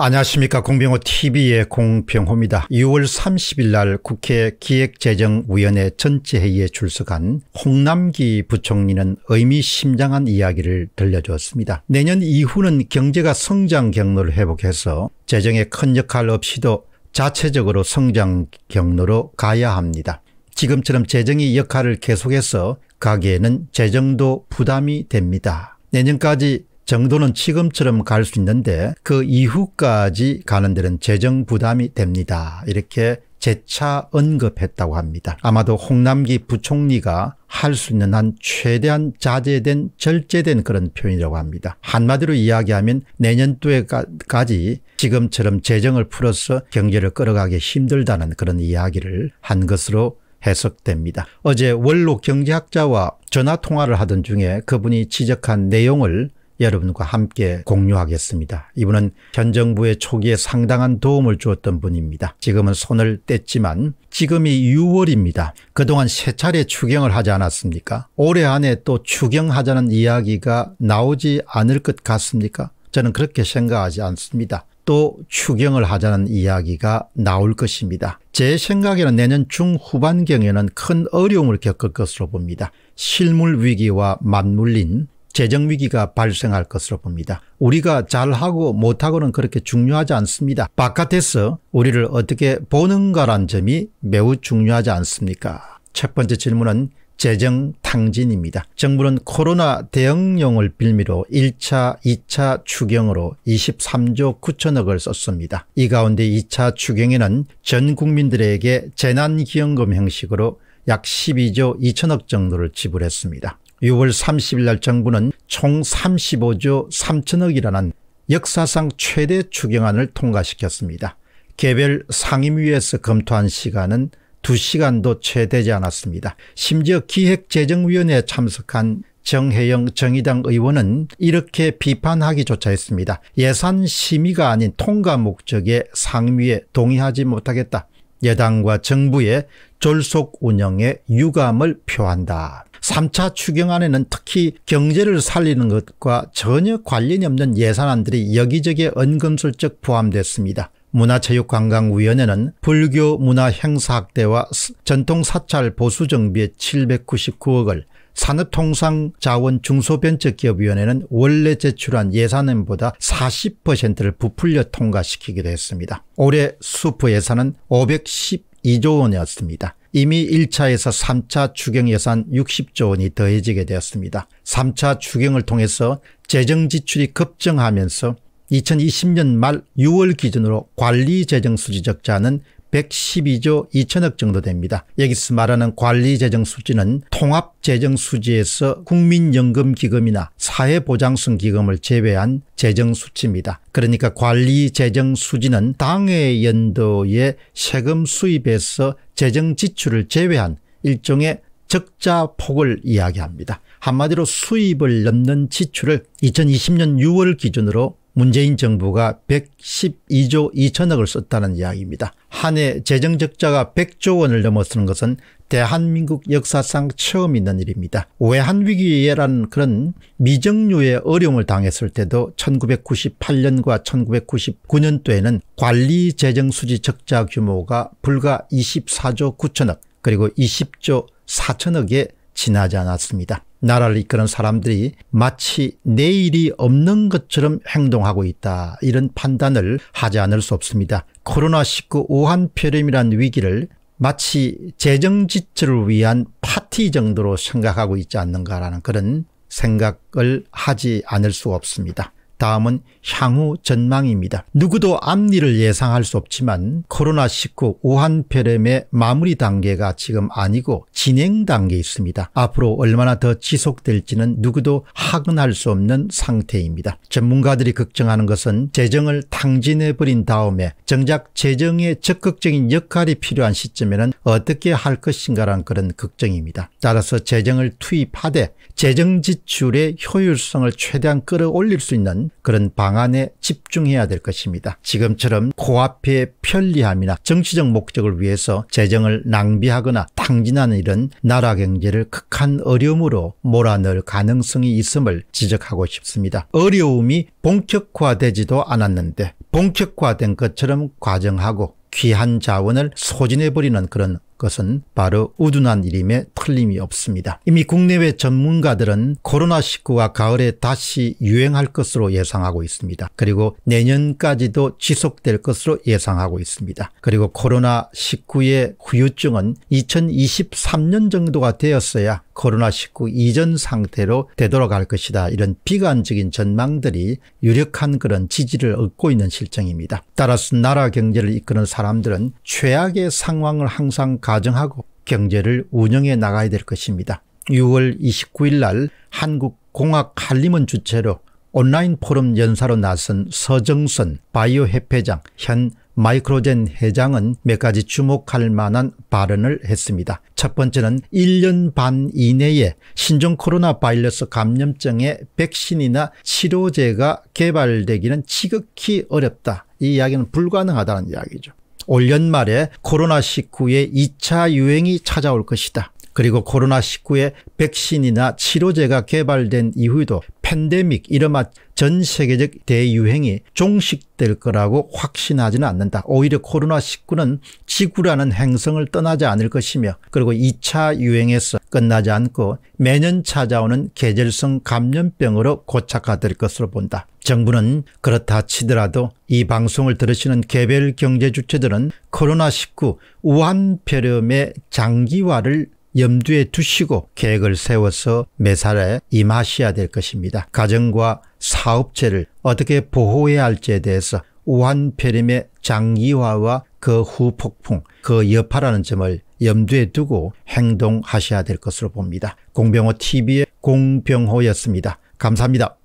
안녕하십니까 공병호TV의 공병호입니다. 6월 30일 날 국회 기획재정위원회 전체회의에 출석한 홍남기 부총리는 의미심장한 이야기를 들려주었습니다. 내년 이후는 경제가 성장 경로를 회복해서 재정에 큰 역할 없이도 자체적으로 성장 경로로 가야 합니다. 지금처럼 재정이 역할을 계속해서 가기에는 재정도 부담이 됩니다. 내년까지 정도는 지금처럼 갈 수 있는데 그 이후까지 가는 데는 재정 부담이 됩니다. 이렇게 재차 언급했다고 합니다. 아마도 홍남기 부총리가 할 수 있는 한 최대한 자제된 절제된 그런 표현이라고 합니다. 한마디로 이야기하면 내년도에까지 지금처럼 재정을 풀어서 경제를 끌어가기 힘들다는 그런 이야기를 한 것으로 해석됩니다. 어제 원로 경제학자와 전화 통화를 하던 중에 그분이 지적한 내용을 여러분과 함께 공유하겠습니다. 이분은 현 정부의 초기에 상당한 도움을 주었던 분입니다. 지금은 손을 뗐지만 지금이 6월입니다. 그동안 세 차례 추경을 하지 않았습니까? 올해 안에 또 추경하자는 이야기가 나오지 않을 것 같습니까? 저는 그렇게 생각하지 않습니다. 또 추경을 하자는 이야기가 나올 것입니다. 제 생각에는 내년 중후반경에는 큰 어려움을 겪을 것으로 봅니다. 실물 위기와 맞물린 재정 위기가 발생할 것으로 봅니다. 우리가 잘하고 못하고는 그렇게 중요하지 않습니다. 바깥에서 우리를 어떻게 보는가란 점이 매우 중요하지 않습니까? 첫 번째 질문은 재정 탕진입니다. 정부는 코로나 대응용을 빌미로 1차, 2차 추경으로 23조 9천억을 썼습니다. 이 가운데 2차 추경에는 전 국민들에게 재난기원금 형식으로 약 12조 2천억 정도를 지불했습니다. 6월 30일 날 정부는 총 35조 3천억이라는 역사상 최대 추경안을 통과시켰습니다. 개별 상임위에서 검토한 시간은 2시간도 채 되지 않았습니다. 심지어 기획재정위원회에 참석한 정혜영 정의당 의원은 이렇게 비판하기조차 했습니다. 예산 심의가 아닌 통과 목적의 상임위에 동의하지 못하겠다. 여당과 정부의 졸속 운영에 유감을 표한다. 3차 추경안에는 특히 경제를 살리는 것과 전혀 관련이 없는 예산안들이 여기저기 언근슬적 포함됐습니다. 문화체육관광위원회는 불교 문화 행사 확대와 전통 사찰 보수 정비에 799억을 산업통상자원 중소벤처기업위원회는 원래 제출한 예산안보다 40%를 부풀려 통과시키기도 했습니다. 올해 수프 예산은 512조 원이었습니다. 이미 1차에서 3차 추경 예산 60조 원이 더해지게 되었습니다. 3차 추경을 통해서 재정 지출이 급증하면서 2020년 말 6월 기준으로 관리 재정 수지 적자는 112조 2천억 정도 됩니다. 여기서 말하는 관리재정수지는 통합재정수지에서 국민연금기금이나 사회보장성기금을 제외한 재정수치입니다. 그러니까 관리재정수지는 당해 연도의 세금 수입에서 재정지출을 제외한 일종의 적자 폭을 이야기합니다. 한마디로 수입을 넘는 지출을 2020년 6월 기준으로 문재인 정부가 112조 2천억을 썼다는 이야기입니다. 한 해 재정적자가 100조 원을 넘어서는 것은 대한민국 역사상 처음 있는 일입니다. 외환위기라는 그런 미정류의 어려움을 당했을 때도 1998년과 1999년도에는 관리재정수지적자 규모가 불과 24조 9천억 그리고 20조 4천억에 지나지 않았습니다. 나라를 이끄는 사람들이 마치 내일이 없는 것처럼 행동하고 있다 이런 판단을 하지 않을 수 없습니다. 코로나19 우한폐렴이란 위기를 마치 재정지출을 위한 파티 정도로 생각하고 있지 않는가라는 그런 생각을 하지 않을 수 없습니다. 다음은 향후 전망입니다. 누구도 앞일을 예상할 수 없지만 코로나19 우한 폐렴의 마무리 단계가 지금 아니고 진행 단계에 있습니다. 앞으로 얼마나 더 지속될지는 누구도 확언할 수 없는 상태입니다. 전문가들이 걱정하는 것은 재정을 탕진해버린 다음에 정작 재정의 적극적인 역할이 필요한 시점에는 어떻게 할 것인가란 그런 걱정입니다. 따라서 재정을 투입하되 재정 지출의 효율성을 최대한 끌어올릴 수 있는 그런 방안에 집중해야 될 것입니다. 지금처럼 코앞의 편리함이나 정치적 목적을 위해서 재정을 낭비하거나 탕진하는 이런 나라 경제를 극한 어려움으로 몰아넣을 가능성이 있음을 지적하고 싶습니다. 어려움이 본격화되지도 않았는데 본격화된 것처럼 과정하고 귀한 자원을 소진해버리는 그런 것은 바로 우둔한 일임에 틀림이 없습니다. 이미 국내외 전문가들은 코로나19가 가을에 다시 유행할 것으로 예상하고 있습니다. 그리고 내년까지도 지속될 것으로 예상하고 있습니다. 그리고 코로나19의 후유증은 2023년 정도가 되었어야 코로나19 이전 상태로 되돌아갈 것이다. 이런 비관적인 전망들이 유력한 그런 지지를 얻고 있는 실정입니다. 따라서 나라 경제를 이끄는 사람들은 최악의 상황을 항상 가정하고 경제를 운영해 나가야 될 것입니다. 6월 29일 날 한국공학 한림원 주최로 온라인 포럼 연사로 나선 서정선 바이오 협회장 현 마이크로젠 회장은 몇 가지 주목할 만한 발언을 했습니다. 첫 번째는 1년 반 이내에 신종 코로나 바이러스 감염증의 백신이나 치료제가 개발되기는 지극히 어렵다. 이 이야기는 불가능하다는 이야기죠. 올 연말에 코로나19의 2차 유행이 찾아올 것이다. 그리고 코로나19의 백신이나 치료제가 개발된 이후도 팬데믹 이른바 전 세계적 대유행이 종식될 거라고 확신하지는 않는다. 오히려 코로나19는 지구라는 행성을 떠나지 않을 것이며 그리고 2차 유행에서 끝나지 않고 매년 찾아오는 계절성 감염병으로 고착화될 것으로 본다. 정부는 그렇다 치더라도 이 방송을 들으시는 개별 경제 주체들은 코로나19 우한폐렴의 장기화를 염두에 두시고 계획을 세워서 매사에 임하셔야 될 것입니다. 가정과 사업체를 어떻게 보호해야 할지에 대해서 우한폐렴의 장기화와 그 후폭풍, 그 여파라는 점을 염두에 두고 행동하셔야 될 것으로 봅니다. 공병호 TV의 공병호였습니다. 감사합니다.